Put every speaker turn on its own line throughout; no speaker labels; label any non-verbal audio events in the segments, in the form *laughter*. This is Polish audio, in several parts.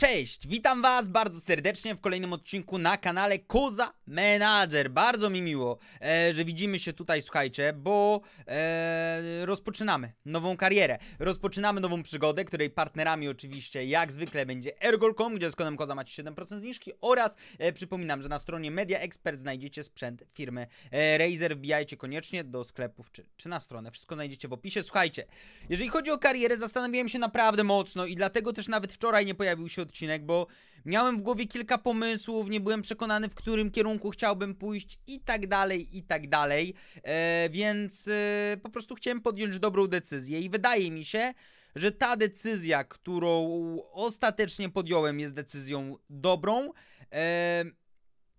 Cześć, witam Was bardzo serdecznie w kolejnym odcinku na kanale Koza Manager. Bardzo mi miło, e, że widzimy się tutaj, słuchajcie, bo e, rozpoczynamy nową karierę. Rozpoczynamy nową przygodę, której partnerami oczywiście jak zwykle będzie ergol.com, gdzie z kodem Koza macie 7% zniżki oraz e, przypominam, że na stronie Media Expert znajdziecie sprzęt firmy e, Razer. Wbijajcie koniecznie do sklepów czy, czy na stronę. Wszystko znajdziecie w opisie. Słuchajcie, jeżeli chodzi o karierę, zastanawiałem się naprawdę mocno i dlatego też nawet wczoraj nie pojawił się odcinek, bo miałem w głowie kilka pomysłów, nie byłem przekonany, w którym kierunku chciałbym pójść i tak dalej, i tak dalej. E, więc e, po prostu chciałem podjąć dobrą decyzję i wydaje mi się, że ta decyzja, którą ostatecznie podjąłem, jest decyzją dobrą. E,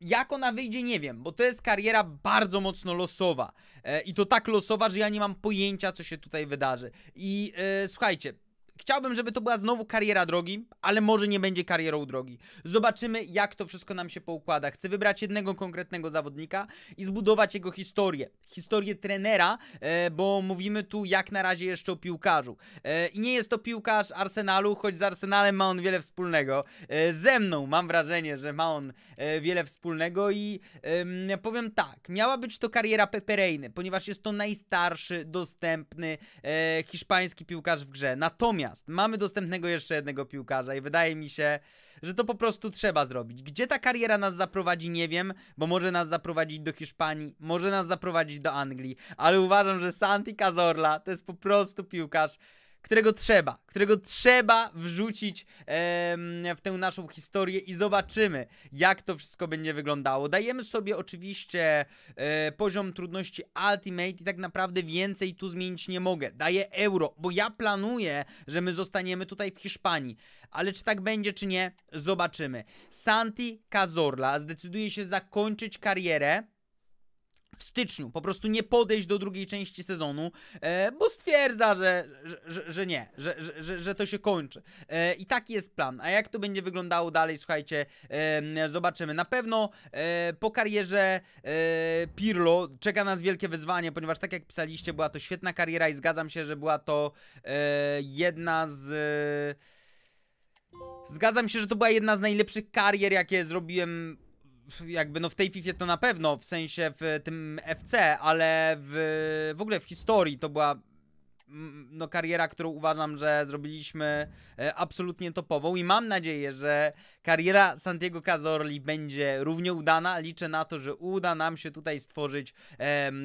jak ona wyjdzie, nie wiem, bo to jest kariera bardzo mocno losowa. E, I to tak losowa, że ja nie mam pojęcia, co się tutaj wydarzy. I e, słuchajcie, Chciałbym, żeby to była znowu kariera drogi, ale może nie będzie karierą drogi. Zobaczymy, jak to wszystko nam się poukłada. Chcę wybrać jednego konkretnego zawodnika i zbudować jego historię. Historię trenera, e, bo mówimy tu jak na razie jeszcze o piłkarzu. E, I nie jest to piłkarz Arsenalu, choć z Arsenalem ma on wiele wspólnego. E, ze mną mam wrażenie, że ma on wiele wspólnego i powiem tak, miała być to kariera Peperejny, ponieważ jest to najstarszy, dostępny hiszpański piłkarz w grze. Natomiast Natomiast mamy dostępnego jeszcze jednego piłkarza i wydaje mi się, że to po prostu trzeba zrobić. Gdzie ta kariera nas zaprowadzi, nie wiem, bo może nas zaprowadzić do Hiszpanii, może nas zaprowadzić do Anglii, ale uważam, że Santi Cazorla to jest po prostu piłkarz, którego trzeba, którego trzeba wrzucić w tę naszą historię i zobaczymy, jak to wszystko będzie wyglądało. Dajemy sobie oczywiście e, poziom trudności Ultimate i tak naprawdę więcej tu zmienić nie mogę. Daję euro, bo ja planuję, że my zostaniemy tutaj w Hiszpanii. Ale czy tak będzie, czy nie, zobaczymy. Santi Cazorla zdecyduje się zakończyć karierę w styczniu, po prostu nie podejść do drugiej części sezonu, e, bo stwierdza, że, że, że nie, że, że, że to się kończy. E, I taki jest plan. A jak to będzie wyglądało dalej, słuchajcie, zobaczymy. Na pewno e, po karierze Pirlo czeka nas wielkie wyzwanie, ponieważ tak jak pisaliście, była to świetna kariera i zgadzam się, że była to jedna z... Zgadzam się, że to była jedna z najlepszych karier, jakie zrobiłem jakby no w tej FIFA to na pewno, w sensie w tym FC, ale w, w ogóle w historii to była no, kariera, którą uważam, że zrobiliśmy e, absolutnie topową i mam nadzieję, że kariera Santiago Cazorli będzie równie udana. Liczę na to, że uda nam się tutaj stworzyć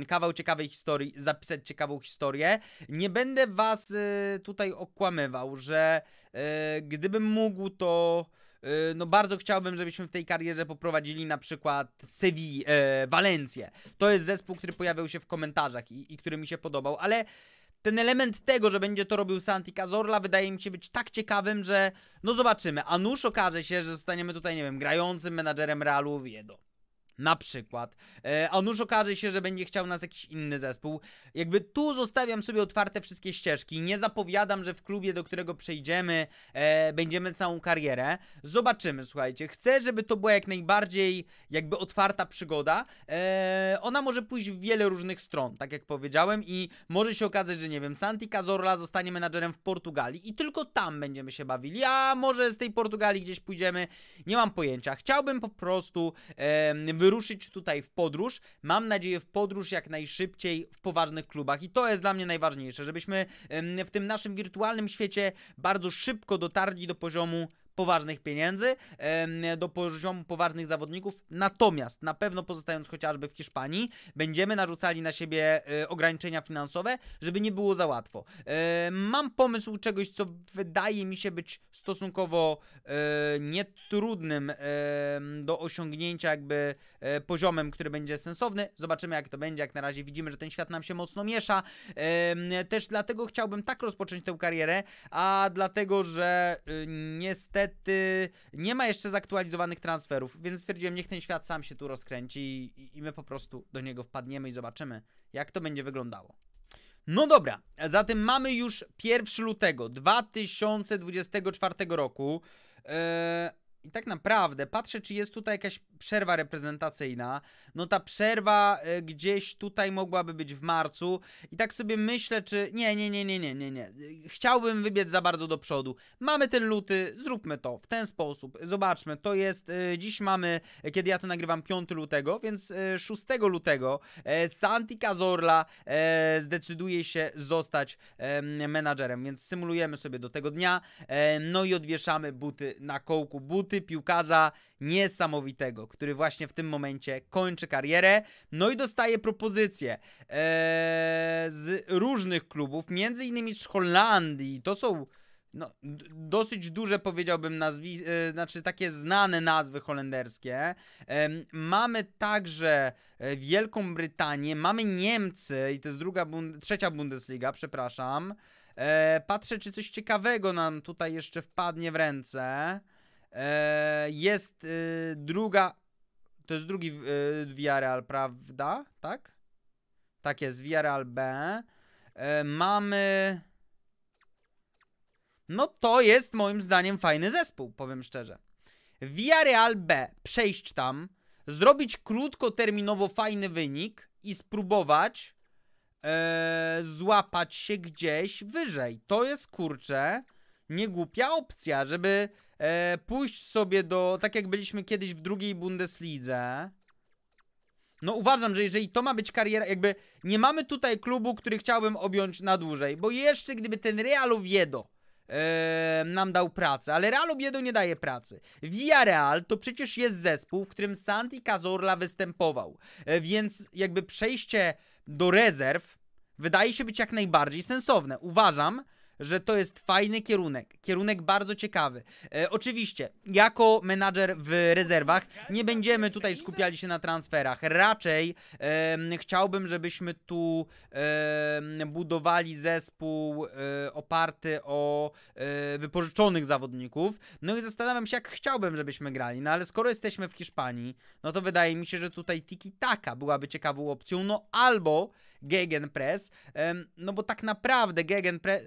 kawał ciekawej historii, zapisać ciekawą historię. Nie będę was e, tutaj okłamywał, że y, gdybym mógł to E, no bardzo chciałbym, żebyśmy w tej karierze poprowadzili na przykład Sevilla, e, Valencję. To jest zespół, który pojawiał się w komentarzach i, i który mi się podobał, ale ten element tego, że będzie to robił Santi Cazorla wydaje mi się być tak ciekawym, że no zobaczymy. A nuż okaże się, że zostaniemy tutaj, nie wiem, grającym menadżerem Realu Oviedo. Na przykład. E, a on już okaże się, że będzie chciał nas jakiś inny zespół. Jakby tu zostawiam sobie otwarte wszystkie ścieżki. Nie zapowiadam, że w klubie, do którego przejdziemy, e, będziemy całą karierę. Zobaczymy, słuchajcie. Chcę, żeby to była jak najbardziej jakby otwarta przygoda. E, ona może pójść w wiele różnych stron, tak jak powiedziałem, i może się okazać, że nie wiem, Santi Cazorla zostanie menadżerem w Portugalii i tylko tam będziemy się bawili. A może z tej Portugalii gdzieś pójdziemy. Nie mam pojęcia. Chciałbym po prostu e, wyruszyć tutaj w podróż. Mam nadzieję w podróż jak najszybciej w poważnych klubach i to jest dla mnie najważniejsze, żebyśmy w tym naszym wirtualnym świecie bardzo szybko dotarli do poziomu poważnych pieniędzy, do poziomu poważnych zawodników. Natomiast na pewno pozostając chociażby w Hiszpanii, będziemy narzucali na siebie e, ograniczenia finansowe, żeby nie było za łatwo. E, mam pomysł czegoś, co wydaje mi się być stosunkowo e, nietrudnym do osiągnięcia, jakby poziomem, który będzie sensowny. Zobaczymy, jak to będzie. Jak na razie widzimy, że ten świat nam się mocno miesza. Też dlatego chciałbym tak rozpocząć tę karierę, a dlatego, że y, niestety niestety nie ma jeszcze zaktualizowanych transferów, więc stwierdziłem, niech ten świat sam się tu rozkręci i, i my po prostu do niego wpadniemy i zobaczymy, jak to będzie wyglądało. No dobra, zatem mamy już 1 lutego 2024 roku. Eee, i tak naprawdę patrzę, czy jest tutaj jakaś przerwa reprezentacyjna. No ta przerwa y, gdzieś tutaj mogłaby być w marcu. I tak sobie myślę, czy. Nie, nie, nie, nie, nie, nie, nie. Y, chciałbym wybiec za bardzo do przodu. Mamy ten luty, zróbmy to w ten sposób. Zobaczmy, to jest. Y, dziś mamy, kiedy ja to nagrywam 5 lutego, więc y, 6 lutego e, Santi Cazorla e, zdecyduje się zostać menadżerem. Więc symulujemy sobie do tego dnia. E, no i odwieszamy buty na kołku. Buty piłkarza niesamowitego, który właśnie w tym momencie kończy karierę, no i dostaje propozycje ee, z różnych klubów, między innymi z Holandii, to są no, dosyć duże powiedziałbym nazwiska, e, znaczy takie znane nazwy holenderskie. E, mamy także e, Wielką Brytanię, mamy Niemcy i to jest druga, bund trzecia Bundesliga, przepraszam. E, patrzę, czy coś ciekawego nam tutaj jeszcze wpadnie w ręce. E, jest y, druga, to jest drugi y, VRL, prawda? Tak? Tak jest, VRL B. E, mamy... No to jest moim zdaniem fajny zespół, powiem szczerze. VRL B, przejść tam, zrobić krótkoterminowo fajny wynik i spróbować e, złapać się gdzieś wyżej. To jest kurczę niegłupia opcja, żeby e, pójść sobie do, tak jak byliśmy kiedyś w drugiej Bundeslidze. No uważam, że jeżeli to ma być kariera, jakby nie mamy tutaj klubu, który chciałbym objąć na dłużej, bo jeszcze gdyby ten Real Oviedo e, nam dał pracę, ale Real Oviedo nie daje pracy. Villarreal to przecież jest zespół, w którym Santi Cazorla występował, e, więc jakby przejście do rezerw wydaje się być jak najbardziej sensowne. Uważam, że to jest fajny kierunek, kierunek bardzo ciekawy. E, oczywiście, jako menadżer w rezerwach nie będziemy tutaj skupiali się na transferach. Raczej e, chciałbym, żebyśmy tu e, budowali zespół e, oparty o e, wypożyczonych zawodników. No i zastanawiam się, jak chciałbym, żebyśmy grali. No ale skoro jesteśmy w Hiszpanii, no to wydaje mi się, że tutaj tiki-taka byłaby ciekawą opcją. No albo Gegenpress, no bo tak naprawdę Gegenpress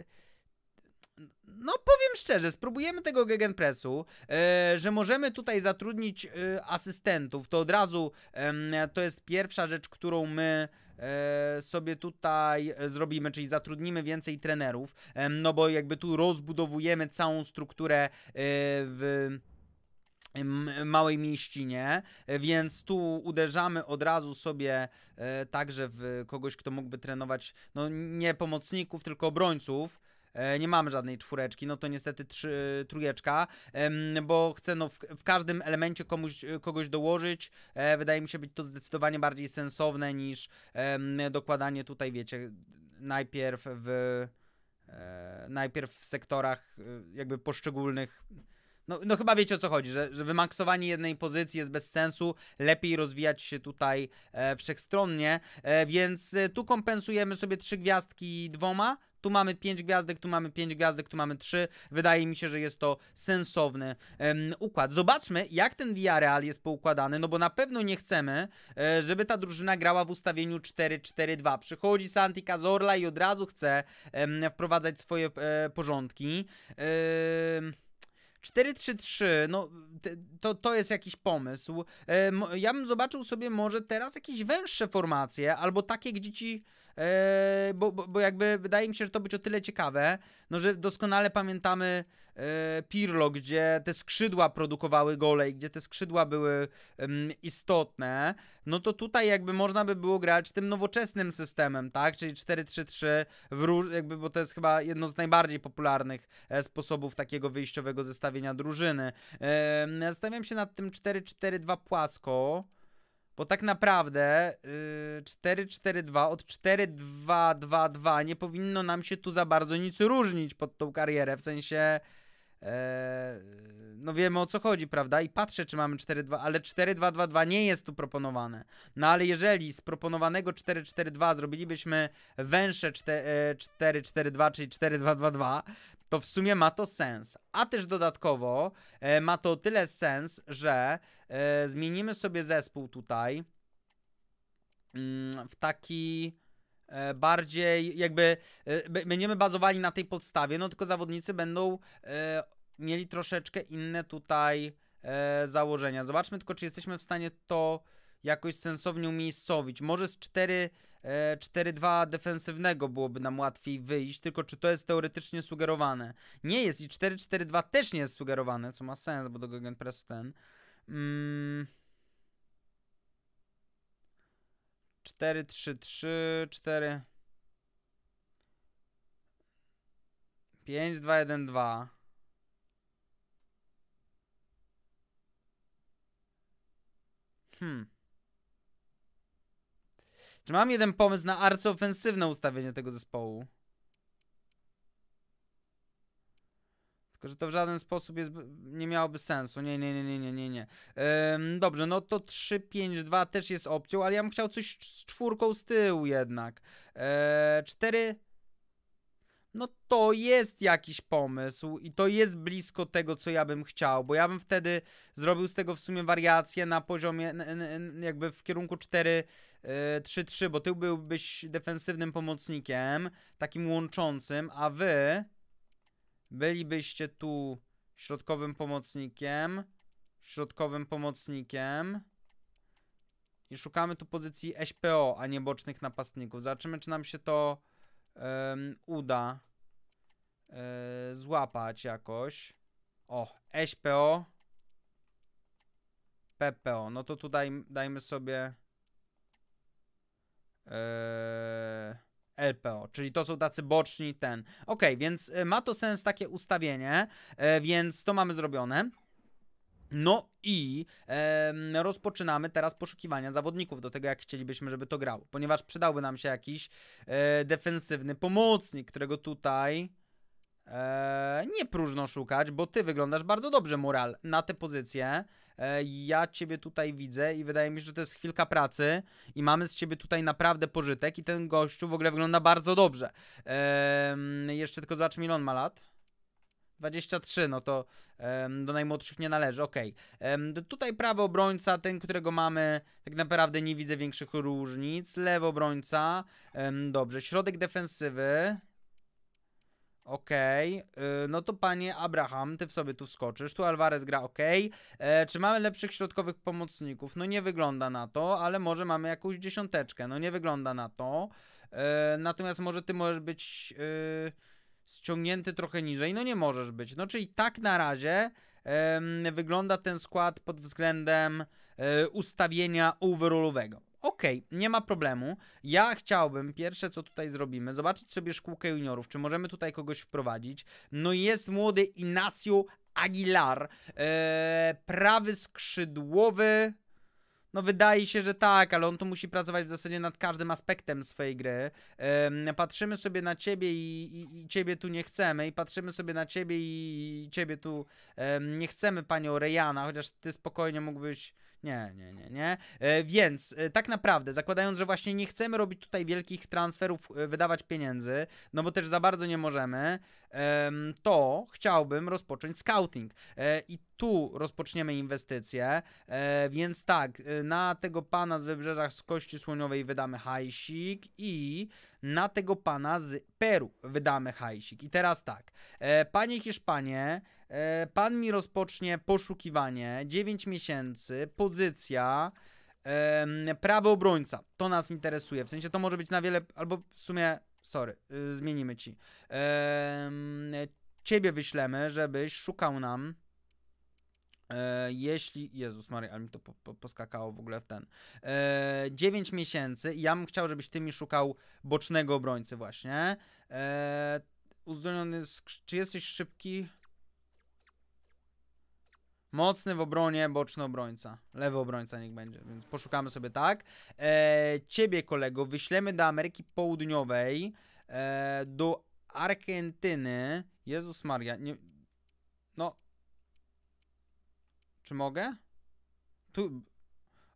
no powiem szczerze, spróbujemy tego gegenpressu, e, że możemy tutaj zatrudnić e, asystentów, to od razu to jest pierwsza rzecz, którą my e, sobie tutaj zrobimy, czyli zatrudnimy więcej trenerów, no bo jakby tu rozbudowujemy całą strukturę w małej mieścinie, więc tu uderzamy od razu sobie także w kogoś, kto mógłby trenować, no nie pomocników, tylko obrońców, E, nie mamy żadnej czwóreczki, no to niestety trzy, trójeczka, bo chcę no, w, w, każdym elemencie komuś, kogoś dołożyć. E, wydaje mi się być to zdecydowanie bardziej sensowne niż dokładanie tutaj, wiecie, najpierw w e, najpierw w sektorach jakby poszczególnych. No, no chyba wiecie o co chodzi, że, że wymaksowanie jednej pozycji jest bez sensu, lepiej rozwijać się tutaj e, wszechstronnie, e, więc tu kompensujemy sobie trzy gwiazdki dwoma, tu mamy 5 gwiazdek, tu mamy 5 gwiazdek, tu mamy 3. Wydaje mi się, że jest to sensowny um, układ. Zobaczmy, jak ten Real jest poukładany, no bo na pewno nie chcemy, e, żeby ta drużyna grała w ustawieniu 4-4-2. Przychodzi Santi Cazorla i od razu chce um, wprowadzać swoje um, porządki. 4-3-3, no to, to jest jakiś pomysł. Ja bym zobaczył sobie może teraz jakieś węższe formacje, albo takie, gdzie ci Eee, bo, bo, jakby wydaje mi się, że to być o tyle ciekawe, no że doskonale pamiętamy eee, Pirlo, gdzie te skrzydła produkowały gole i gdzie te skrzydła były istotne, no to tutaj jakby można by było grać tym nowoczesnym systemem, tak, czyli 4-3-3, jakby, bo to jest chyba jedno z najbardziej popularnych e, sposobów takiego wyjściowego zestawienia drużyny. E, się nad tym 4-4-2 płasko, bo tak naprawdę yy, 4-4-2 od 4-2-2-2 nie powinno nam się tu za bardzo nic różnić pod tą karierę. W sensie e, no wiemy o co chodzi, prawda? I patrzę, czy mamy 4-2, ale 4-2-2-2 nie jest tu proponowane. No ale jeżeli z proponowanego 4-4-2 zrobilibyśmy węższe 4-4-2, e, czyli 4-2-2-2, to w sumie ma to sens. A też dodatkowo e, ma to tyle sens, że e, zmienimy sobie zespół tutaj mm, w taki e, bardziej jakby e, będziemy bazowali na tej podstawie, no tylko zawodnicy będą e, mieli troszeczkę inne tutaj założenia. Zobaczmy tylko, czy jesteśmy w stanie to jakoś sensownie umiejscowić. Może z cztery. 4-2 e, defensywnego byłoby nam łatwiej wyjść, tylko czy to jest teoretycznie sugerowane? Nie jest i 4-4-2 też nie jest sugerowane, co ma sens, bo do Gegenpressu ten. Mm. 4-3-3, 4... 5-2-1-2. Hmm. Czy mam jeden pomysł na arcyofensywne ustawienie tego zespołu? Tylko, że to w żaden sposób jest, nie miałoby sensu. Nie, nie, nie, nie, nie, nie. Ym, dobrze, no to 3-5-2 też jest opcją, ale ja bym chciał coś z czwórką z tyłu jednak. Yy, e, 4 no to jest jakiś pomysł i to jest blisko tego, co ja bym chciał, bo ja bym wtedy zrobił z tego w sumie wariację na poziomie, jakby w kierunku 4-3-3, y, bo ty byłbyś defensywnym pomocnikiem, takim łączącym, a wy bylibyście tu środkowym pomocnikiem, środkowym pomocnikiem. I szukamy tu pozycji SPO, a nie bocznych napastników. Zobaczymy, czy nam się to um, uda złapać jakoś. O, SPO. PPO. No to tu daj, dajmy sobie e, LPO, czyli to są tacy boczni ten. Ok, więc e, ma to sens takie ustawienie, e, więc to mamy zrobione. No i e, rozpoczynamy teraz poszukiwania zawodników do tego, jak chcielibyśmy, żeby to grało, ponieważ przydałby nam się jakiś e, defensywny pomocnik, którego tutaj Eee, nie próżno szukać, bo ty wyglądasz bardzo dobrze, Mural, na tę pozycję. Eee, ja ciebie tutaj widzę i wydaje mi się, że to jest chwilka pracy i mamy z ciebie tutaj naprawdę pożytek i ten gościu w ogóle wygląda bardzo dobrze. Eee, jeszcze tylko zobacz, ile on ma lat. 23, no to um, do najmłodszych nie należy, okej. Okay. Um, tutaj prawo obrońca, ten, którego mamy, tak naprawdę nie widzę większych różnic. Lewo obrońca, um, dobrze. Środek defensywy, Okej, okay. no to panie Abraham, ty w sobie tu wskoczysz, tu Alvarez gra ok. E, czy mamy lepszych środkowych pomocników? No nie wygląda na to, ale może mamy jakąś dziesiąteczkę, no nie wygląda na to. E, natomiast może ty możesz być e, ściągnięty trochę niżej, no nie możesz być. No czyli tak na razie wygląda ten skład pod względem e, ustawienia overallowego. Okej, okay, nie ma problemu. Ja chciałbym, pierwsze co tutaj zrobimy, zobaczyć sobie szkółkę juniorów, czy możemy tutaj kogoś wprowadzić. No jest młody Inacio Aguilar, eee, prawy skrzydłowy... No wydaje się, że tak, ale on tu musi pracować w zasadzie nad każdym aspektem swojej gry. patrzymy sobie na ciebie i, i, i, ciebie tu nie chcemy i patrzymy sobie na ciebie i, i ciebie tu nie chcemy, panią Rejana, chociaż ty spokojnie mógłbyś nie, nie, nie, nie. E, więc e, tak naprawdę, zakładając, że właśnie nie chcemy robić tutaj wielkich transferów, e, wydawać pieniędzy, no bo też za bardzo nie możemy, to chciałbym rozpocząć scouting. I tu rozpoczniemy inwestycje, więc tak, na tego pana z wybrzeża z Kości Słoniowej wydamy hajsik i na tego pana z Peru wydamy hajsik. I teraz tak, panie Hiszpanie, E, pan mi rozpocznie poszukiwanie, 9 miesięcy, pozycja, prawo obrońca. To nas interesuje. W sensie to może być na wiele, albo w sumie, sorry, y, zmienimy ci. Ciebie wyślemy, żebyś szukał nam e, jeśli. Jezus Maria, ale mi to po, po, poskakało w ogóle w ten. E, 9 miesięcy. Ja bym chciał, żebyś ty mi szukał bocznego obrońcy, właśnie. E, uzdolniony. Czy jesteś szybki? Mocny w obronie, boczny obrońca. Lewy obrońca niech będzie, więc poszukamy sobie tak. E, ciebie, kolego, wyślemy do Ameryki Południowej, e, do Argentyny. Jezus Maria, nie... No. Czy mogę? Tu...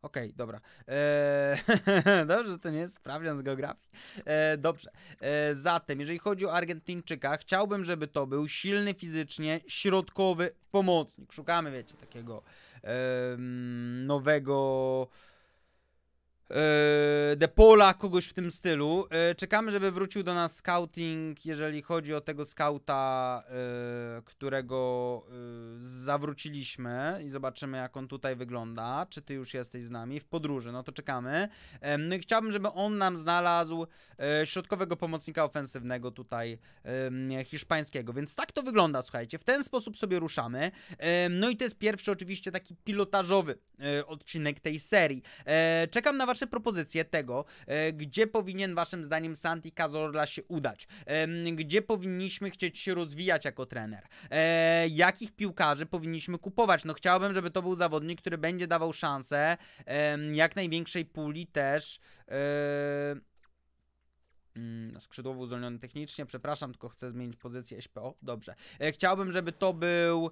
Okej, okay, dobra. Eee, *laughs* dobrze, że to nie jest sprawdzian z geografii. Eee, dobrze. Eee, zatem, jeżeli chodzi o Argentyńczyka, chciałbym, żeby to był silny fizycznie, środkowy pomocnik. Szukamy, wiecie, takiego nowego Depola, kogoś w tym stylu. E, czekamy, żeby wrócił do nas scouting, jeżeli chodzi o tego skauta, e, którego e, zawróciliśmy i zobaczymy, jak on tutaj wygląda. Czy ty już jesteś z nami w podróży? No to czekamy. No i chciałbym, żeby on nam znalazł środkowego pomocnika ofensywnego tutaj hiszpańskiego. Więc tak to wygląda, słuchajcie. W ten sposób sobie ruszamy. No i to jest pierwszy, oczywiście, taki pilotażowy odcinek tej serii. Czekam na wasze Wasze propozycje tego, e, gdzie powinien Waszym zdaniem Santi Cazorla się udać, gdzie powinniśmy chcieć się rozwijać jako trener, e, jakich piłkarzy powinniśmy kupować. No chciałbym, żeby to był zawodnik, który będzie dawał szansę jak największej puli też. E, Mm, Skrzydłowo uzdolniony technicznie, przepraszam, tylko chcę zmienić pozycję SPO. Dobrze. E, chciałbym, żeby to był um,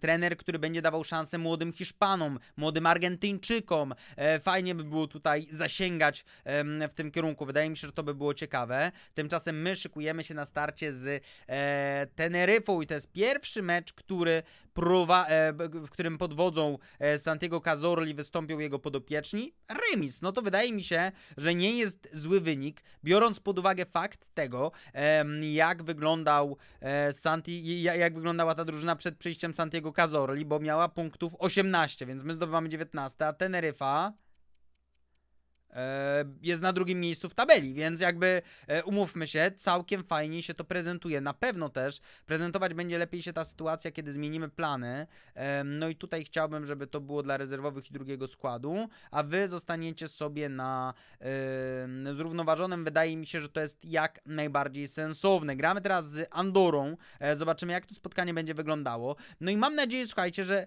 trener, który będzie dawał szansę młodym Hiszpanom, młodym Argentyńczykom. E, fajnie by było tutaj zasięgać um, w tym kierunku. Wydaje mi się, że to by było ciekawe. Tymczasem my szykujemy się na starcie z e, Teneryfą i to jest pierwszy mecz, który prowa- e, w którym pod wodzą e, Santiago Cazorli wystąpią jego podopieczni, remis. No to wydaje mi się, że nie jest zły wynik, biorąc pod uwagę fakt tego, jak wyglądał e, Santi, jak wyglądała ta drużyna przed przyjściem Santiago Cazorli, bo miała punktów 18, więc my zdobywamy 19, a Teneryfa E, jest na drugim miejscu w tabeli, więc jakby e, umówmy się, całkiem fajnie się to prezentuje. Na pewno też prezentować będzie lepiej się ta sytuacja, kiedy zmienimy plany. No i tutaj chciałbym, żeby to było dla rezerwowych i drugiego składu, a wy zostaniecie sobie na yy, zrównoważonym. Wydaje mi się, że to jest jak najbardziej sensowne. Gramy teraz z Andorą, e, zobaczymy jak to spotkanie będzie wyglądało. No i mam nadzieję, słuchajcie, że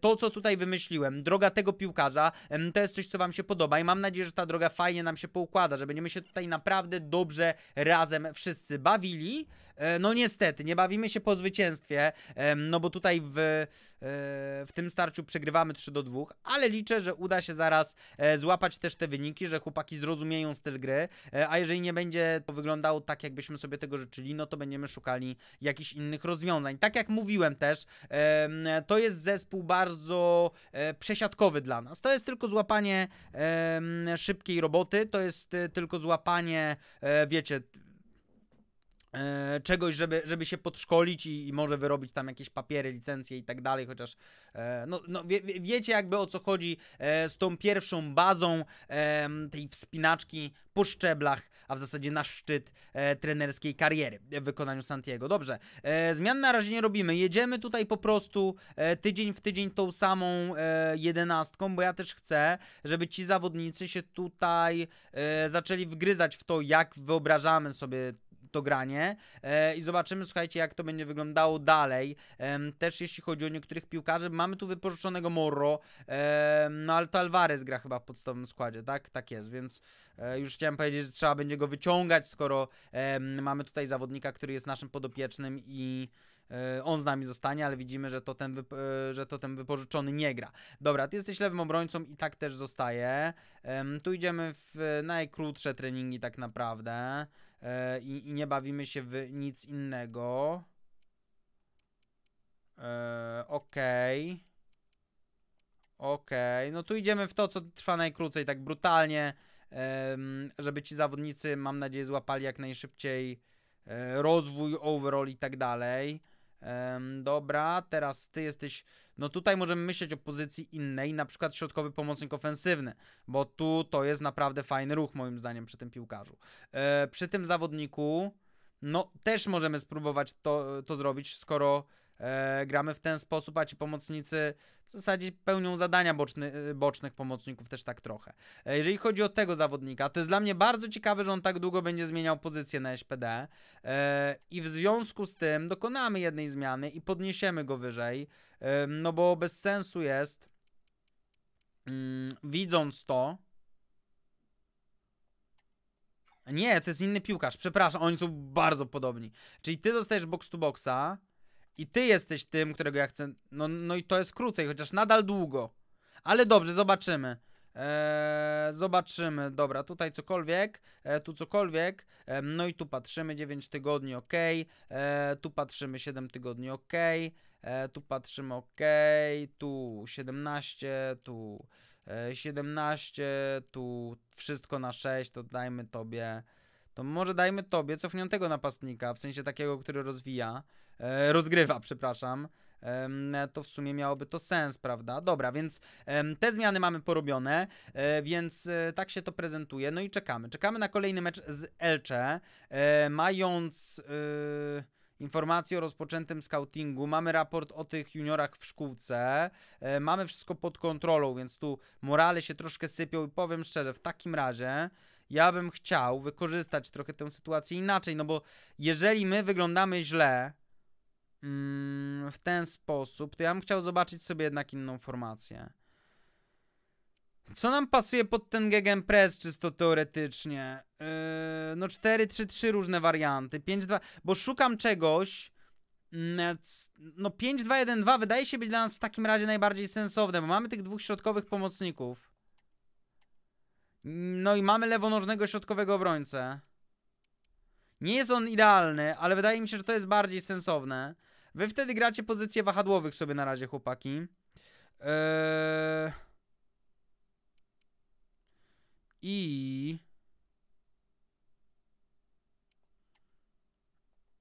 to co tutaj wymyśliłem, droga tego piłkarza, to jest coś co wam się podoba i mam nadzieję, że ta droga fajnie nam się poukłada, że będziemy się tutaj naprawdę dobrze razem wszyscy bawili. E, no niestety, nie bawimy się po zwycięstwie, no bo tutaj w, e, w tym starciu przegrywamy 3 do 2, ale liczę, że uda się zaraz e, złapać też te wyniki, że chłopaki zrozumieją styl gry, a jeżeli nie będzie to wyglądało tak, jakbyśmy sobie tego życzyli, no to będziemy szukali jakichś innych rozwiązań. Tak jak mówiłem też, to jest zespół bardzo przesiadkowy dla nas. To jest tylko złapanie szybkiej roboty, to jest y, tylko złapanie, e, wiecie, E, czegoś, żeby, żeby się podszkolić i, i, może wyrobić tam jakieś papiery, licencje i tak dalej, chociaż e, no, no wie, wiecie jakby o co chodzi e, z tą pierwszą bazą e, tej wspinaczki po szczeblach, a w zasadzie na szczyt e, trenerskiej kariery w wykonaniu Santiago. Dobrze, zmian na razie nie robimy, jedziemy tutaj po prostu tydzień w tydzień tą samą jedenastką, bo ja też chcę, żeby ci zawodnicy się tutaj zaczęli wgryzać w to, jak wyobrażamy sobie to granie e, i zobaczymy, słuchajcie, jak to będzie wyglądało dalej. Też jeśli chodzi o niektórych piłkarzy, mamy tu wypożyczonego Morro, no ale to Alvarez gra chyba w podstawowym składzie, tak? Tak jest, więc e, już chciałem powiedzieć, że trzeba będzie go wyciągać, skoro mamy tutaj zawodnika, który jest naszym podopiecznym i e, on z nami zostanie, ale widzimy, że to, ten że to ten wypożyczony nie gra. Dobra, ty jesteś lewym obrońcą i tak też zostaje. Um, tu idziemy w najkrótsze treningi tak naprawdę e, i, i, nie bawimy się w nic innego. E, Okej. Okay. Okej, okay. no tu idziemy w to, co trwa najkrócej, tak brutalnie, żeby ci zawodnicy, mam nadzieję, złapali jak najszybciej e, rozwój, overall i tak dalej. Um, dobra, teraz ty jesteś. No tutaj możemy myśleć o pozycji innej, na przykład środkowy pomocnik ofensywny, bo tu to jest naprawdę fajny ruch, moim zdaniem, przy tym piłkarzu. E, przy tym zawodniku, no też możemy spróbować to, to zrobić, skoro E, gramy w ten sposób, a ci pomocnicy w zasadzie pełnią zadania boczny, e, bocznych pomocników też tak trochę. E, jeżeli chodzi o tego zawodnika, to jest dla mnie bardzo ciekawe, że on tak długo będzie zmieniał pozycję na SPD e, i w związku z tym dokonamy jednej zmiany i podniesiemy go wyżej, e, no bo bez sensu jest, mm, widząc to, nie, to jest inny piłkarz, przepraszam, oni są bardzo podobni. Czyli ty dostajesz box to boxa, i ty jesteś tym, którego ja chcę. No, no i to jest krócej, chociaż nadal długo. Ale dobrze, zobaczymy. Eee, zobaczymy, dobra, tutaj cokolwiek, e, tu cokolwiek, e, no i tu patrzymy 9 tygodni, ok, e, eee, tu patrzymy 7 tygodni, ok, eee, tu patrzymy, ok, tu 17, tu 17, tu wszystko na 6, to dajmy tobie, to może dajmy tobie cofniętego napastnika, w sensie takiego, który rozwija, E, rozgrywa, przepraszam, to w sumie miałoby to sens, prawda? Dobra, więc te zmiany mamy porobione, e, więc e, tak się to prezentuje. No i czekamy. Czekamy na kolejny mecz z Elcze, mając informację o rozpoczętym scoutingu, mamy raport o tych juniorach w szkółce, mamy wszystko pod kontrolą, więc tu morale się troszkę sypią i powiem szczerze, w takim razie ja bym chciał wykorzystać trochę tę sytuację inaczej, no bo jeżeli my wyglądamy źle, Mm, w ten sposób, to ja bym chciał zobaczyć sobie jednak inną formację. Co nam pasuje pod ten gegenpress czysto teoretycznie? Yy, no 4-3-3 różne warianty, 5-2, bo szukam czegoś, mm, no 5-2-1-2 wydaje się być dla nas w takim razie najbardziej sensowne, bo mamy tych dwóch środkowych pomocników. Mm, no i mamy lewonożnego środkowego obrońcę. Nie jest on idealny, ale wydaje mi się, że to jest bardziej sensowne. Wy wtedy gracie pozycje wahadłowych sobie na razie, chłopaki. Eee... I...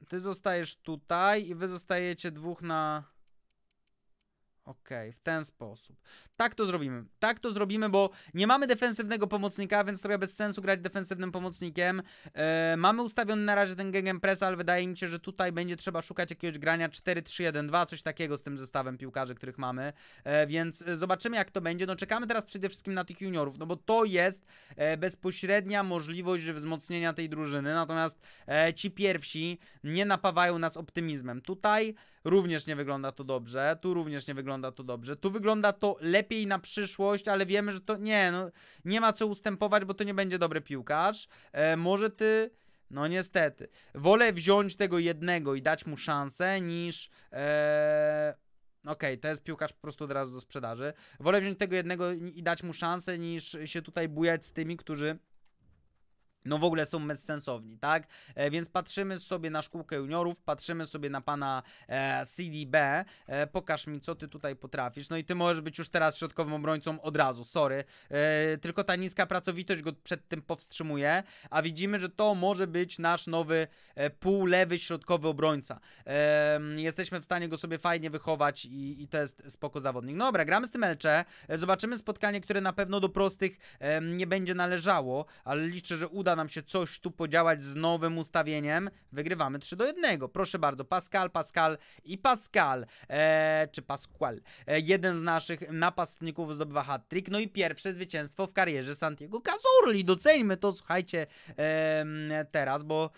Ty zostajesz tutaj i wy zostajecie dwóch na... Okej, okay, w ten sposób. Tak to zrobimy. Tak to zrobimy, bo nie mamy defensywnego pomocnika, więc trochę bez sensu grać defensywnym pomocnikiem. E, mamy ustawiony na razie ten Presa, ale wydaje mi się, że tutaj będzie trzeba szukać jakiegoś grania 4-3-1-2, coś takiego z tym zestawem piłkarzy, których mamy. E, więc zobaczymy, jak to będzie. No czekamy teraz przede wszystkim na tych juniorów, no bo to jest e, bezpośrednia możliwość wzmocnienia tej drużyny. Natomiast e, ci pierwsi nie napawają nas optymizmem. Tutaj również nie wygląda to dobrze, tu również nie wygląda to dobrze, tu wygląda to lepiej na przyszłość, ale wiemy, że to nie, no, nie ma co ustępować, bo to nie będzie dobry piłkarz. E, może ty... No niestety. Wolę wziąć tego jednego i dać mu szansę niż... E, Okej, okay, to jest piłkarz po prostu od razu do sprzedaży. Wolę wziąć tego jednego i dać mu szansę niż się tutaj bujać z tymi, którzy no w ogóle są bezsensowni, tak? E, więc patrzymy sobie na szkółkę juniorów, patrzymy sobie na pana e, CDB, e, pokaż mi, co ty tutaj potrafisz, no i ty możesz być już teraz środkowym obrońcą od razu, sorry, e, tylko ta niska pracowitość go przed tym powstrzymuje, a widzimy, że to może być nasz nowy e, półlewy środkowy obrońca. jesteśmy w stanie go sobie fajnie wychować i, i to jest spoko zawodnik. No dobra, gramy z tym Elcze, zobaczymy spotkanie, które na pewno do prostych nie będzie należało, ale liczę, że uda nam się coś tu podziałać z nowym ustawieniem, wygrywamy 3 do 1. Proszę bardzo, Pascal, Pascal i Pascal, e, czy Pascual, e, jeden z naszych napastników zdobywa hat-trick, no i pierwsze zwycięstwo w karierze Santiago Cazurli. Doceńmy to, słuchajcie, teraz, bo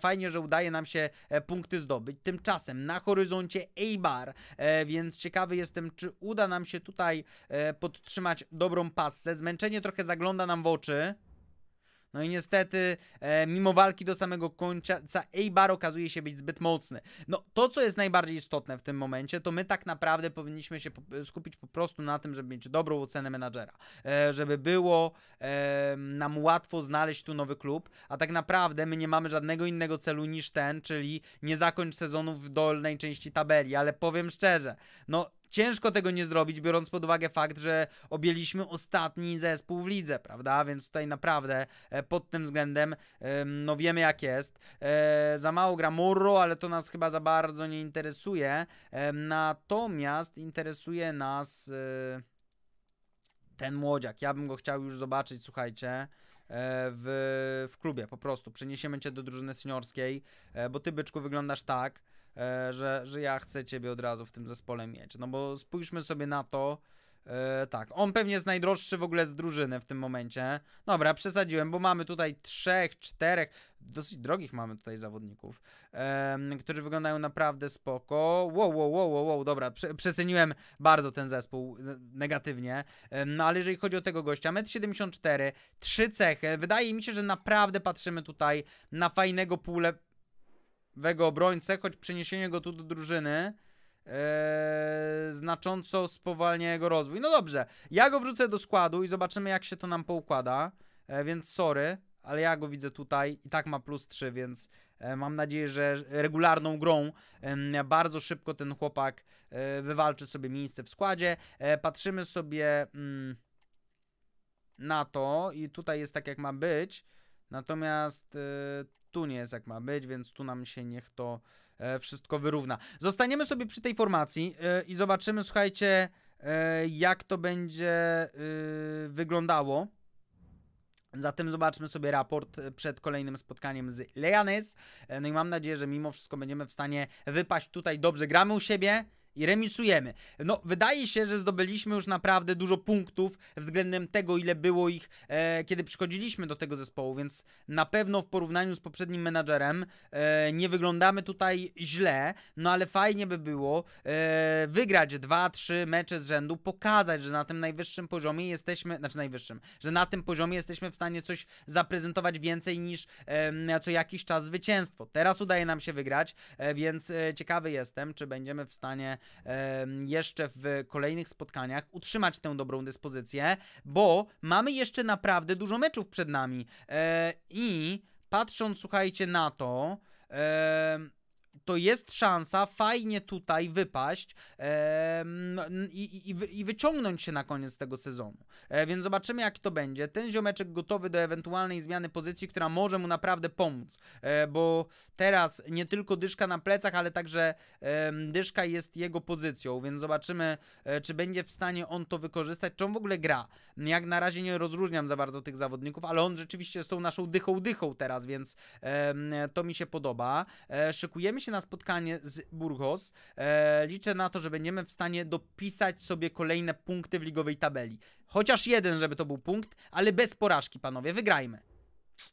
fajnie, że udaje nam się e, punkty zdobyć. Tymczasem na horyzoncie Eibar, więc ciekawy jestem, czy uda nam się tutaj podtrzymać dobrą pasę. Zmęczenie trochę zagląda nam w oczy. No i niestety, e, mimo walki do samego końca, Eibar okazuje się być zbyt mocny. No to, co jest najbardziej istotne w tym momencie, to my tak naprawdę powinniśmy się skupić po prostu na tym, żeby mieć dobrą ocenę menadżera. E, żeby było e, nam łatwo znaleźć tu nowy klub, a tak naprawdę my nie mamy żadnego innego celu niż ten, czyli nie zakończ sezonu w dolnej części tabeli, ale powiem szczerze, no Ciężko tego nie zrobić, biorąc pod uwagę fakt, że objęliśmy ostatni zespół w lidze, prawda? Więc tutaj naprawdę e, pod tym względem no wiemy jak jest. E, za mało gra Murro, ale to nas chyba za bardzo nie interesuje. Natomiast interesuje nas e, ten młodziak. Ja bym go chciał już zobaczyć, słuchajcie w, w klubie po prostu. Przeniesiemy cię do drużyny seniorskiej, bo ty byczku wyglądasz tak. E, że, że ja chcę ciebie od razu w tym zespole mieć. No bo spójrzmy sobie na to, e, tak, on pewnie jest najdroższy w ogóle z drużyny w tym momencie. Dobra, przesadziłem, bo mamy tutaj trzech, czterech, dosyć drogich mamy tutaj zawodników, którzy wyglądają naprawdę spoko. Wow, wow, wow, wow, wow dobra, prze przeceniłem bardzo ten zespół negatywnie. no ale jeżeli chodzi o tego gościa, 1,74 m, trzy cechy. Wydaje mi się, że naprawdę patrzymy tutaj na fajnego półle wego obrońcę, choć przeniesienie go tu do drużyny e, znacząco spowalnia jego rozwój. No dobrze, ja go wrzucę do składu i zobaczymy jak się to nam poukłada, e, więc sorry, ale ja go widzę tutaj i tak ma plus 3, więc e, mam nadzieję, że regularną grą e, bardzo szybko ten chłopak e, wywalczy sobie miejsce w składzie. E, patrzymy sobie... Mm, na to i tutaj jest tak jak ma być Natomiast y, tu nie jest jak ma być, więc tu nam się niech to e, wszystko wyrówna. Zostaniemy sobie przy tej formacji y, i zobaczymy, słuchajcie, e, jak to będzie y, wyglądało. Zatem zobaczmy sobie raport y, przed kolejnym spotkaniem z Leanes. E, no i mam nadzieję, że mimo wszystko będziemy w stanie wypaść tutaj dobrze. Gramy u siebie i remisujemy. No, wydaje się, że zdobyliśmy już naprawdę dużo punktów względem tego, ile było ich, e, kiedy przychodziliśmy do tego zespołu, więc na pewno w porównaniu z poprzednim menadżerem e, nie wyglądamy tutaj źle, no ale fajnie by było e, wygrać 2-3 mecze z rzędu, pokazać, że na tym najwyższym poziomie jesteśmy, znaczy najwyższym, że na tym poziomie jesteśmy w stanie coś zaprezentować więcej niż co jakiś czas zwycięstwo. Teraz udaje nam się wygrać, e, więc e, ciekawy jestem, czy będziemy w stanie jeszcze w kolejnych spotkaniach utrzymać tę dobrą dyspozycję, bo mamy jeszcze naprawdę dużo meczów przed nami. E, I patrząc, słuchajcie, na to to jest szansa fajnie tutaj wypaść i, i, i wyciągnąć się na koniec tego sezonu. E, więc zobaczymy, jak to będzie. Ten ziomeczek gotowy do ewentualnej zmiany pozycji, która może mu naprawdę pomóc, e, bo teraz nie tylko dyszka na plecach, ale także dyszka jest jego pozycją, więc zobaczymy, e, czy będzie w stanie on to wykorzystać, czy on w ogóle gra. Jak na razie nie rozróżniam za bardzo tych zawodników, ale on rzeczywiście jest tą naszą dychą dychą teraz, więc to mi się podoba. Szykujemy się się na spotkanie z Burgos. E, liczę na to, że będziemy w stanie dopisać sobie kolejne punkty w ligowej tabeli. Chociaż jeden, żeby to był punkt, ale bez porażki, panowie, wygrajmy.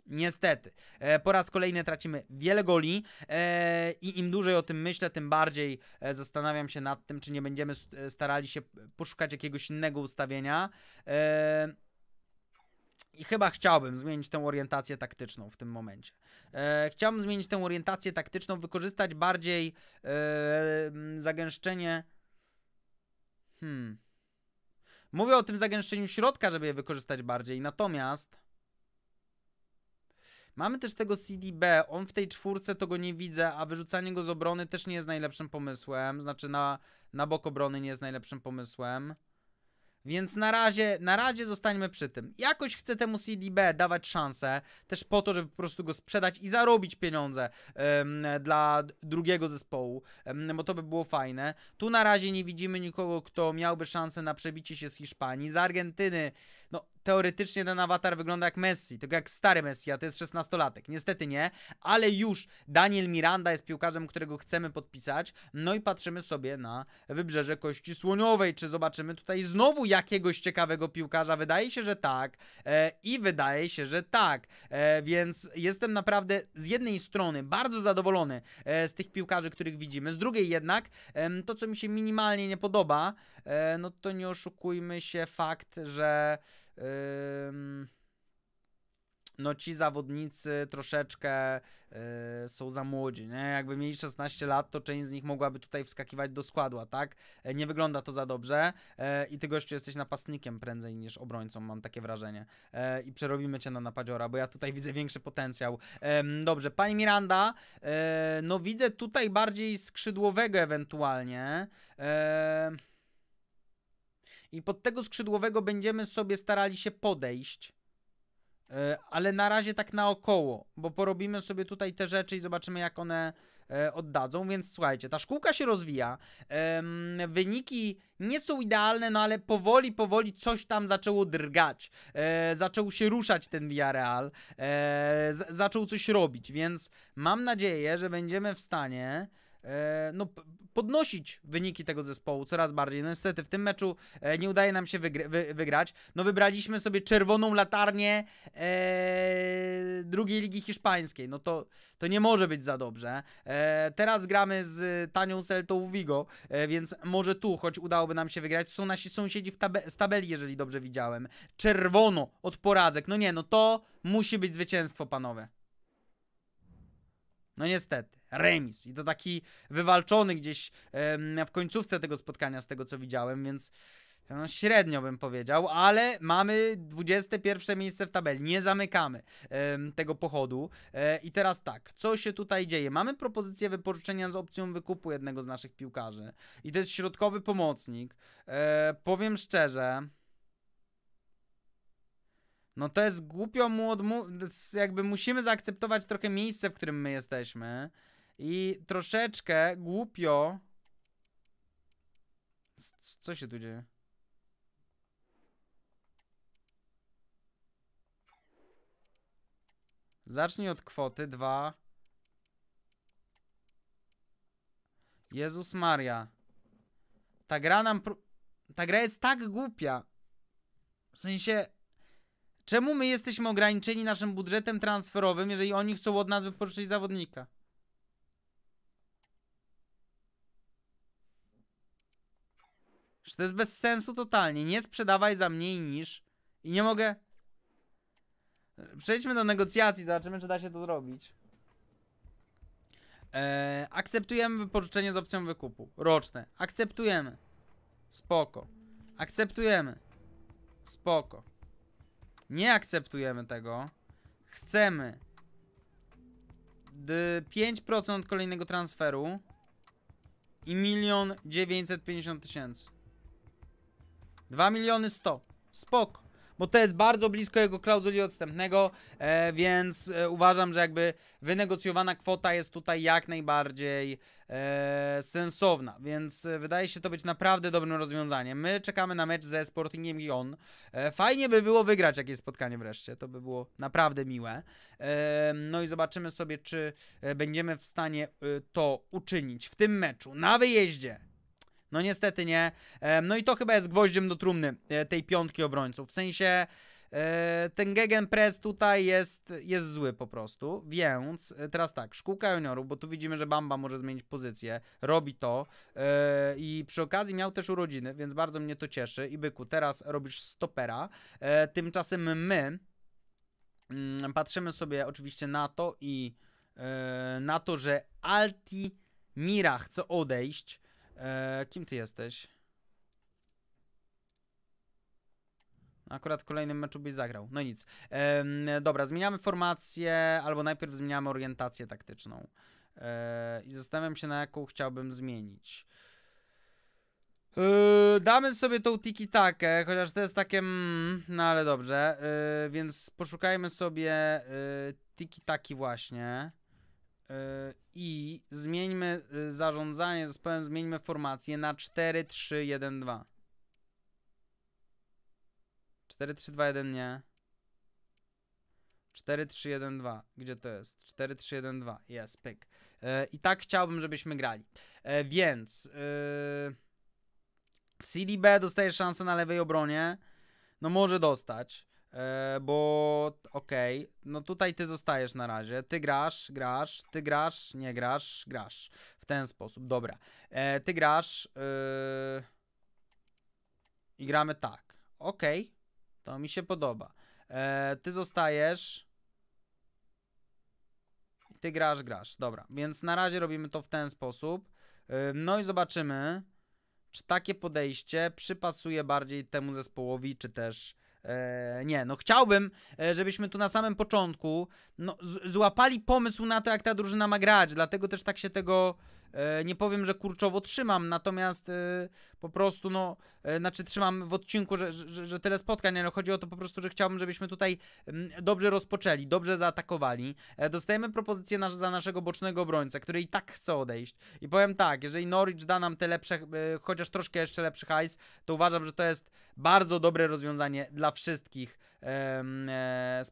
Niestety. E, po raz kolejny tracimy wiele goli e, i im dłużej o tym myślę, tym bardziej e, zastanawiam się nad tym, czy nie będziemy e, starali się poszukać jakiegoś innego ustawienia. E, i chyba chciałbym zmienić tę orientację taktyczną w tym momencie. E, chciałbym zmienić tę orientację taktyczną, wykorzystać bardziej e, zagęszczenie. Hmm. Mówię o tym zagęszczeniu środka, żeby je wykorzystać bardziej. Natomiast mamy też tego CDB. On w tej czwórce to go nie widzę, a wyrzucanie go z obrony też nie jest najlepszym pomysłem. Znaczy na, na bok obrony nie jest najlepszym pomysłem. Więc na razie, na razie zostańmy przy tym. Jakoś chcę temu CDB dawać szansę, też po to, żeby po prostu go sprzedać i zarobić pieniądze ym, dla drugiego zespołu, ym, bo to by było fajne. Tu na razie nie widzimy nikogo, kto miałby szansę na przebicie się z Hiszpanii. Z Argentyny, no teoretycznie ten awatar wygląda jak Messi, tylko jak stary Messi, a to jest 16-latek. Niestety nie, ale już Daniel Miranda jest piłkarzem, którego chcemy podpisać. No i patrzymy sobie na wybrzeże Kości Słoniowej, czy zobaczymy tutaj znowu jakiegoś ciekawego piłkarza. Wydaje się, że tak e, i wydaje się, że tak. E, więc jestem naprawdę z jednej strony bardzo zadowolony e, z tych piłkarzy, których widzimy, z drugiej jednak to, co mi się minimalnie nie podoba, e, no to nie oszukujmy się, fakt, że no ci zawodnicy troszeczkę y, są za młodzi, nie? Jakby mieli 16 lat, to część z nich mogłaby tutaj wskakiwać do składu, tak? E, nie wygląda to za dobrze y, i ty gościu jesteś napastnikiem prędzej niż obrońcą, mam takie wrażenie. Y, I przerobimy cię na napadziora, bo ja tutaj widzę większy potencjał. dobrze, pani Miranda, no widzę tutaj bardziej skrzydłowego ewentualnie. Yy... I pod tego skrzydłowego będziemy sobie starali się podejść. E, ale na razie tak naokoło, bo porobimy sobie tutaj te rzeczy i zobaczymy, jak one e, oddadzą. Więc słuchajcie, ta szkółka się rozwija. Wyniki nie są idealne, no ale powoli, powoli coś tam zaczęło drgać. E, zaczął się ruszać ten Villarreal, zaczął coś robić, więc mam nadzieję, że będziemy w stanie E, no, podnosić wyniki tego zespołu coraz bardziej. No niestety w tym meczu e, nie udaje nam się wygr wy wygrać. No wybraliśmy sobie czerwoną latarnię e, drugiej ligi hiszpańskiej. No to, to nie może być za dobrze. E, teraz gramy z tanią Celtą Vigo, e, więc może tu, choć udałoby nam się wygrać, są nasi sąsiedzi w tabe z tabeli, jeżeli dobrze widziałem. Czerwono od porażek. No nie, no to musi być zwycięstwo, panowie. No niestety, remis. I to taki wywalczony gdzieś w końcówce tego spotkania, z tego co widziałem, więc no, średnio bym powiedział, ale mamy 21 miejsce w tabeli. Nie zamykamy tego pochodu. E, I teraz tak, co się tutaj dzieje? Mamy propozycję wypożyczenia z opcją wykupu jednego z naszych piłkarzy. I to jest środkowy pomocnik. E, powiem szczerze. No to jest głupio mu odmówić, jakby musimy zaakceptować trochę miejsce, w którym my jesteśmy i troszeczkę głupio... co się tu dzieje? Zacznij od kwoty dwa. Jezus Maria. Ta gra nam... Ta gra jest tak głupia. W sensie... Czemu my jesteśmy ograniczeni naszym budżetem transferowym, jeżeli oni chcą od nas wypożyczyć zawodnika? Że to jest bez sensu totalnie. Nie sprzedawaj za mniej niż... I nie mogę... Przejdźmy do negocjacji, zobaczymy, czy da się to zrobić. Eee, akceptujemy wypożyczenie z opcją wykupu. Roczne. Akceptujemy. Spoko. Akceptujemy. Spoko. Nie akceptujemy tego. Chcemy 5% od kolejnego transferu i milion dziewięćset pięćdziesiąt tysięcy. Dwa miliony sto. Spoko bo to jest bardzo blisko jego klauzuli odstępnego, e, więc e, uważam, że jakby wynegocjowana kwota jest tutaj jak najbardziej e, sensowna, więc e, wydaje się to być naprawdę dobrym rozwiązaniem. My czekamy na mecz ze Sportingiem Gion. E, fajnie by było wygrać jakieś spotkanie wreszcie, to by było naprawdę miłe. E, no i zobaczymy sobie, czy e, będziemy w stanie e, to uczynić w tym meczu na wyjeździe no niestety nie. E, no i to chyba jest gwoździem do trumny e, tej piątki obrońców. W sensie e, ten gegenpress tutaj jest, jest zły po prostu, więc teraz tak, szkółka juniorów, bo tu widzimy, że Bamba może zmienić pozycję, robi to yy, i przy okazji miał też urodziny, więc bardzo mnie to cieszy i Byku, teraz robisz stopera, yy, tymczasem my yy, patrzymy sobie oczywiście na to i na to, że Alti Mira chce odejść, E, kim ty jesteś? Akurat w kolejnym meczu byś zagrał. No nic. E, dobra, zmieniamy formację, albo najpierw zmieniamy orientację taktyczną. E, I zastanawiam się, na jaką chciałbym zmienić. Yy, damy sobie tą tiki takę, chociaż to jest takie. Mm, no ale dobrze. Yy, więc poszukajmy sobie yy, e, tiki taki właśnie. Yy, i zmieńmy yy, zarządzanie zespołem, zmieńmy formację na 4-3-1-2. 4-3-2-1 nie. 4-3-1-2. Gdzie to jest? 4-3-1-2. Jest, pyk. Yy, I tak chciałbym, żebyśmy grali. Więc CDB dostaje szansę na lewej obronie. No może dostać. E, bo okej, okay, no tutaj ty zostajesz na razie. Ty grasz, grasz, ty grasz, nie grasz, grasz. W ten sposób, dobra. E, ty grasz yy... i gramy tak. Okej, okay, to mi się podoba. E, ty zostajesz. Ty grasz, grasz. Dobra, więc na razie robimy to w ten sposób. Yy, no i zobaczymy, czy takie podejście przypasuje bardziej temu zespołowi, czy też E, nie, no chciałbym, e, żebyśmy tu na samym początku no, złapali pomysł na to, jak ta drużyna ma grać, dlatego też tak się tego E, nie powiem, że kurczowo trzymam, natomiast e, po prostu, no, e, znaczy trzymam w odcinku, że, że, że tyle spotkań, ale chodzi o to po prostu, że chciałbym, żebyśmy tutaj mm, dobrze rozpoczęli, dobrze zaatakowali. Dostajemy propozycję nasz, za naszego bocznego obrońcę, który i tak chce odejść. I powiem tak, jeżeli Norwich da nam te lepsze, chociaż troszkę jeszcze lepszy hajs, to uważam, że to jest bardzo dobre rozwiązanie dla wszystkich. E,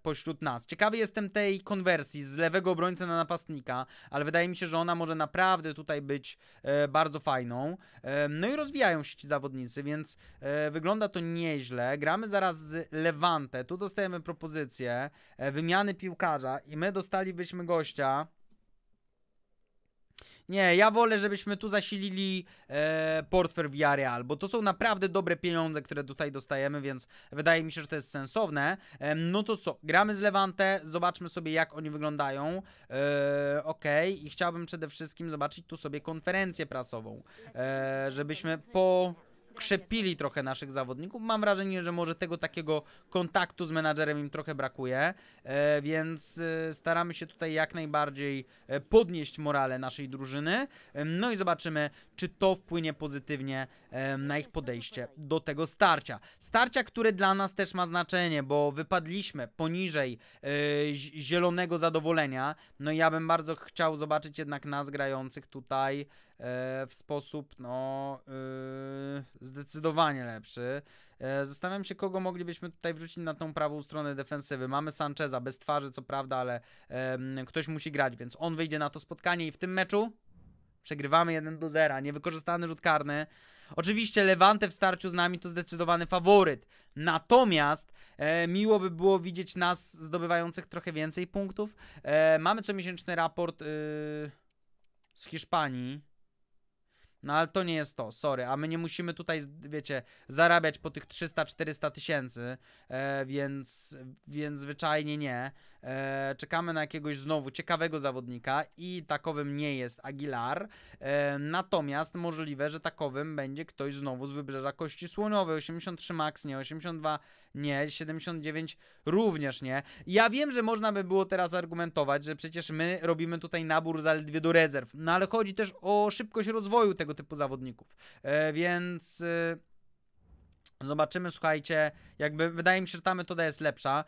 spośród nas. Ciekawy jestem tej konwersji z lewego obrońcy na napastnika, ale wydaje mi się, że ona może naprawdę tutaj być e, bardzo fajną. E, no i rozwijają się ci zawodnicy, więc e, wygląda to nieźle. Gramy zaraz z Levante, tu dostajemy propozycję e, wymiany piłkarza i my dostalibyśmy gościa nie, ja wolę, żebyśmy tu zasilili e, portfel Villarreal, bo to są naprawdę dobre pieniądze, które tutaj dostajemy, więc wydaje mi się, że to jest sensowne. E, no to co, gramy z Levante, zobaczmy sobie jak oni wyglądają. E, ok, i chciałbym przede wszystkim zobaczyć tu sobie konferencję prasową, e, żebyśmy po krzepili trochę naszych zawodników. Mam wrażenie, że może tego takiego kontaktu z menadżerem im trochę brakuje, e, więc e, staramy się tutaj jak najbardziej e, podnieść morale naszej drużyny. No i zobaczymy, czy to wpłynie pozytywnie na ich podejście do tego starcia. Starcia, które dla nas też ma znaczenie, bo wypadliśmy poniżej zielonego zadowolenia. No i ja bym bardzo chciał zobaczyć jednak nas grających tutaj E, w sposób no, y, zdecydowanie lepszy. E, zastanawiam się, kogo moglibyśmy tutaj wrzucić na tą prawą stronę defensywy. Mamy Sancheza bez twarzy, co prawda, ale ktoś musi grać, więc on wyjdzie na to spotkanie i w tym meczu przegrywamy 1 do 0, niewykorzystany rzut karny. Oczywiście Levante w starciu z nami to zdecydowany faworyt. Natomiast e, miło by było widzieć nas zdobywających trochę więcej punktów. E, mamy comiesięczny raport y, z Hiszpanii. No ale to nie jest to, sorry, a my nie musimy tutaj, wiecie, zarabiać po tych 300-400 tysięcy, e, więc, więc zwyczajnie nie. E, czekamy na jakiegoś znowu ciekawego zawodnika i takowym nie jest Aguilar. E, natomiast możliwe, że takowym będzie ktoś znowu z wybrzeża Kości Słoniowej. 83 max nie, 82 nie, 79 również nie. Ja wiem, że można by było teraz argumentować, że przecież my robimy tutaj nabór zaledwie do rezerw. No ale chodzi też o szybkość rozwoju tego typu zawodników. E, więc... E, Zobaczymy, słuchajcie, jakby wydaje mi się, że ta metoda jest lepsza.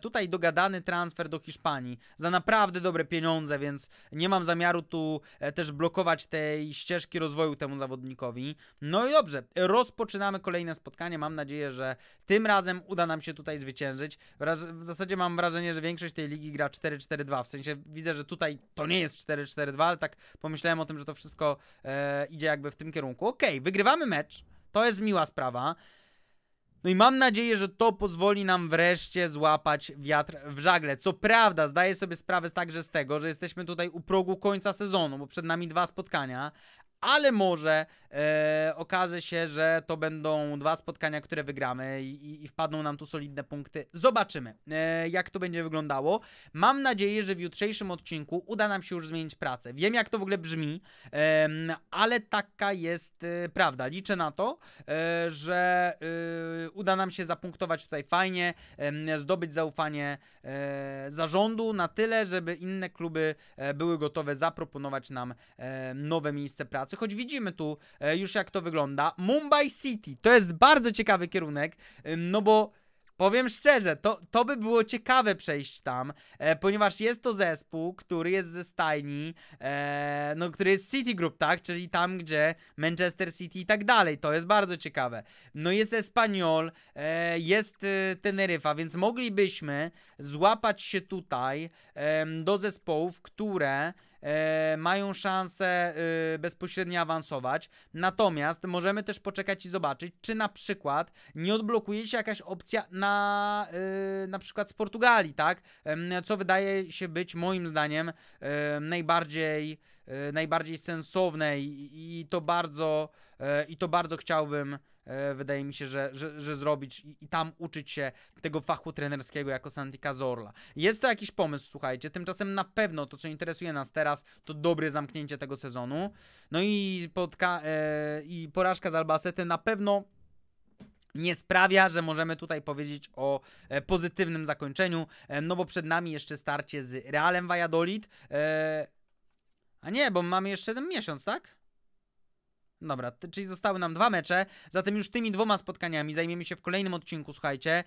tutaj dogadany transfer do Hiszpanii za naprawdę dobre pieniądze, więc nie mam zamiaru tu e, też blokować tej ścieżki rozwoju temu zawodnikowi. No i dobrze, rozpoczynamy kolejne spotkanie. Mam nadzieję, że tym razem uda nam się tutaj zwyciężyć. W zasadzie mam wrażenie, że większość tej ligi gra 4-4-2. W sensie widzę, że tutaj to nie jest 4-4-2, ale tak pomyślałem o tym, że to wszystko e, idzie jakby w tym kierunku. Okej, okay, wygrywamy mecz. To jest miła sprawa. No i mam nadzieję, że to pozwoli nam wreszcie złapać wiatr w żagle. Co prawda, zdaję sobie sprawę także z tego, że jesteśmy tutaj u progu końca sezonu, bo przed nami dwa spotkania, ale może e, okaże się, że to będą dwa spotkania, które wygramy i, i wpadną nam tu solidne punkty. Zobaczymy, e, jak to będzie wyglądało. Mam nadzieję, że w jutrzejszym odcinku uda nam się już zmienić pracę. Wiem, jak to w ogóle brzmi, e, ale taka jest e, prawda. Liczę na to, e, że e, uda nam się zapunktować tutaj fajnie, zdobyć zaufanie zarządu na tyle, żeby inne kluby były gotowe zaproponować nam nowe miejsce pracy pracy, choć widzimy tu e, już jak to wygląda. Mumbai City, to jest bardzo ciekawy kierunek, no bo... Powiem szczerze, to, to by było ciekawe przejść tam, e, ponieważ jest to zespół, który jest ze stajni, e, no, który jest City Group, tak? Czyli tam, gdzie Manchester City i tak dalej. To jest bardzo ciekawe. No jest Espanyol, jest y, Teneryfa, więc moglibyśmy złapać się tutaj do zespołów, które e, mają szansę e, bezpośrednio awansować. Natomiast możemy też poczekać i zobaczyć, czy na przykład nie odblokuje się jakaś opcja na e, na przykład z Portugalii, tak? E, co wydaje się być moim zdaniem e, najbardziej E, najbardziej sensowne i, i to bardzo e, i to bardzo chciałbym e, wydaje mi się, że, że, że zrobić i, i, tam uczyć się tego fachu trenerskiego jako Santika Zorla. Jest to jakiś pomysł, słuchajcie, tymczasem na pewno to, co interesuje nas teraz, to dobre zamknięcie tego sezonu, no i, podka- i porażka z Albacete na pewno nie sprawia, że możemy tutaj powiedzieć o pozytywnym zakończeniu, no bo przed nami jeszcze starcie z Realem Valladolid, a nie, bo mamy jeszcze ten miesiąc, tak? Dobra, czyli zostały nam dwa mecze, zatem już tymi dwoma spotkaniami zajmiemy się w kolejnym odcinku, słuchajcie.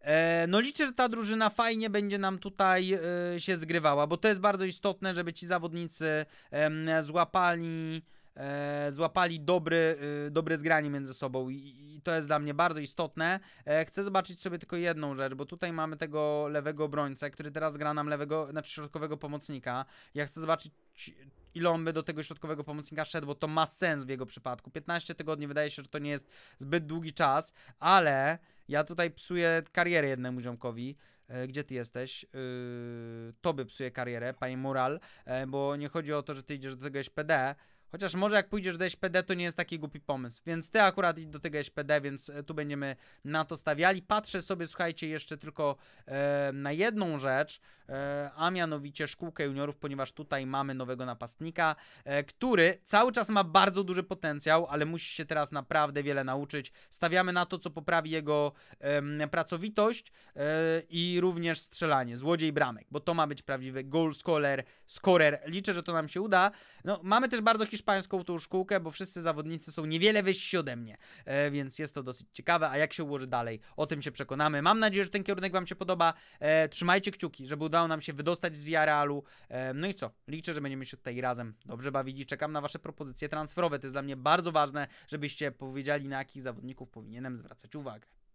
E, no liczę, że ta drużyna fajnie będzie nam tutaj e, się zgrywała, bo to jest bardzo istotne, żeby ci zawodnicy e, złapali E, złapali dobry, e, dobre zgranie między sobą i, i, to jest dla mnie bardzo istotne. E, chcę zobaczyć sobie tylko jedną rzecz, bo tutaj mamy tego lewego obrońcę, który teraz gra nam lewego, znaczy środkowego pomocnika. Ja chcę zobaczyć ile on by do tego środkowego pomocnika szedł, bo to ma sens w jego przypadku. 15 tygodni wydaje się, że to nie jest zbyt długi czas, ale ja tutaj psuję karierę jednemu ziomkowi. gdzie ty jesteś? Yy, tobie psuję karierę, panie Mural, bo nie chodzi o to, że ty idziesz do tego SPD, Chociaż może jak pójdziesz do SPD, to nie jest taki głupi pomysł. Więc ty akurat idź do tego SPD, więc e, tu będziemy na to stawiali. Patrzę sobie, słuchajcie, jeszcze tylko e, na jedną rzecz, e, a mianowicie szkółkę juniorów, ponieważ tutaj mamy nowego napastnika, e, który cały czas ma bardzo duży potencjał, ale musi się teraz naprawdę wiele nauczyć. Stawiamy na to, co poprawi jego pracowitość e, i również strzelanie, złodziej bramek, bo to ma być prawdziwy goal scorer, scorer. Liczę, że to nam się uda. No, mamy też bardzo historię hiszpańską tą szkółkę, bo wszyscy zawodnicy są niewiele wyżsi ode mnie, e, więc jest to dosyć ciekawe, a jak się ułoży dalej, o tym się przekonamy. Mam nadzieję, że ten kierunek Wam się podoba. E, trzymajcie kciuki, żeby udało nam się wydostać z Villarealu. E, no i co? Liczę, że będziemy się tutaj razem dobrze bawili. Czekam na Wasze propozycje transferowe. To jest dla mnie bardzo ważne, żebyście powiedzieli, na jakich zawodników powinienem zwracać uwagę.